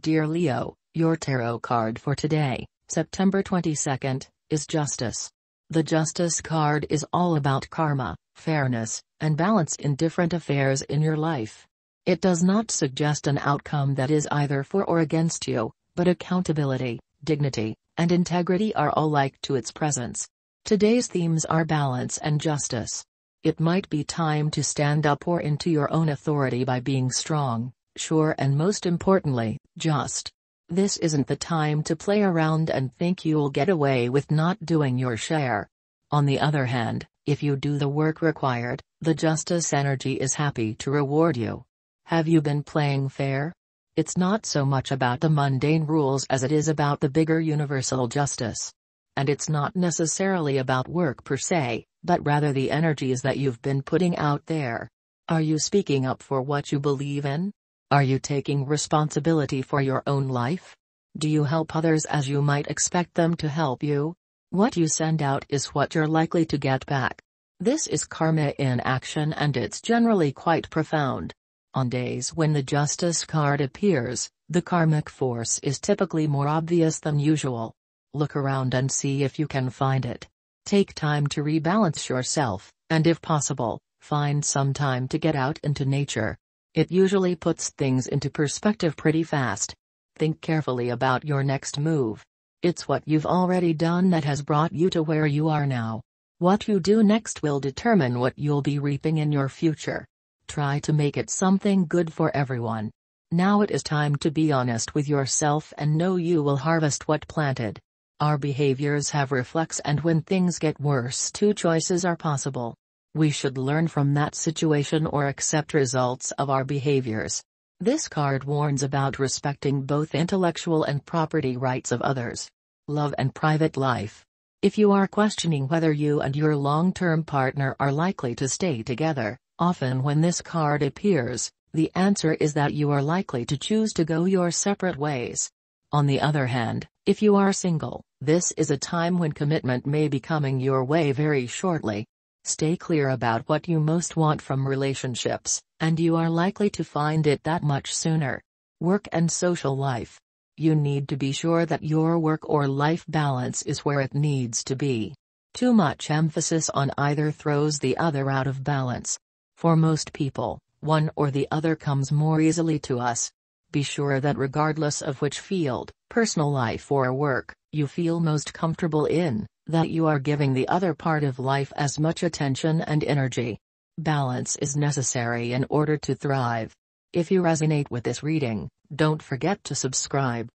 Dear Leo, your tarot card for today, September 22nd, is Justice. The Justice card is all about karma, fairness, and balance in different affairs in your life. It does not suggest an outcome that is either for or against you, but accountability, dignity, and integrity are all like to its presence. Today's themes are balance and justice. It might be time to stand up or into your own authority by being strong sure and most importantly, just. This isn't the time to play around and think you'll get away with not doing your share. On the other hand, if you do the work required, the Justice Energy is happy to reward you. Have you been playing fair? It's not so much about the mundane rules as it is about the bigger universal justice. And it's not necessarily about work per se, but rather the energies that you've been putting out there. Are you speaking up for what you believe in? Are you taking responsibility for your own life? Do you help others as you might expect them to help you? What you send out is what you're likely to get back. This is karma in action and it's generally quite profound. On days when the justice card appears, the karmic force is typically more obvious than usual. Look around and see if you can find it. Take time to rebalance yourself, and if possible, find some time to get out into nature. It usually puts things into perspective pretty fast. Think carefully about your next move. It's what you've already done that has brought you to where you are now. What you do next will determine what you'll be reaping in your future. Try to make it something good for everyone. Now it is time to be honest with yourself and know you will harvest what planted. Our behaviors have reflex and when things get worse two choices are possible. We should learn from that situation or accept results of our behaviors. This card warns about respecting both intellectual and property rights of others. Love and private life. If you are questioning whether you and your long-term partner are likely to stay together, often when this card appears, the answer is that you are likely to choose to go your separate ways. On the other hand, if you are single, this is a time when commitment may be coming your way very shortly. Stay clear about what you most want from relationships, and you are likely to find it that much sooner. Work and social life. You need to be sure that your work or life balance is where it needs to be. Too much emphasis on either throws the other out of balance. For most people, one or the other comes more easily to us. Be sure that regardless of which field, personal life or work, you feel most comfortable in, that you are giving the other part of life as much attention and energy. Balance is necessary in order to thrive. If you resonate with this reading, don't forget to subscribe.